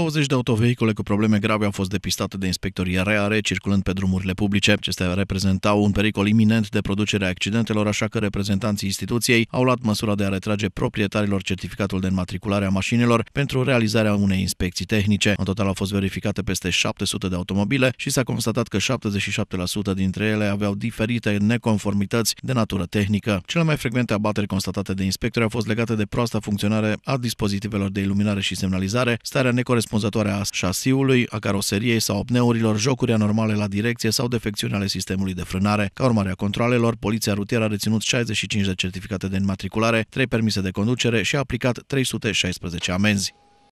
20 de autovehicule cu probleme grave au fost depistate de inspectorii RARE circulând pe drumurile publice. Acestea reprezentau un pericol iminent de producere a accidentelor, așa că reprezentanții instituției au luat măsura de a retrage proprietarilor certificatul de înmatriculare a mașinilor pentru realizarea unei inspecții tehnice. În total au fost verificate peste 700 de automobile și s-a constatat că 77% dintre ele aveau diferite neconformități de natură tehnică. Cele mai frecvente abateri constatate de inspectori au fost legate de proasta funcționare a dispozitivelor de iluminare și semnalizare, starea necorespondentă corespunzătoare a șasiului, a caroseriei sau a pneurilor, jocuri anormale la direcție sau defecțiuni ale sistemului de frânare. Ca urmare a controlelor, poliția rutieră a reținut 65 de certificate de înmatriculare, 3 permise de conducere și a aplicat 316 amenzi.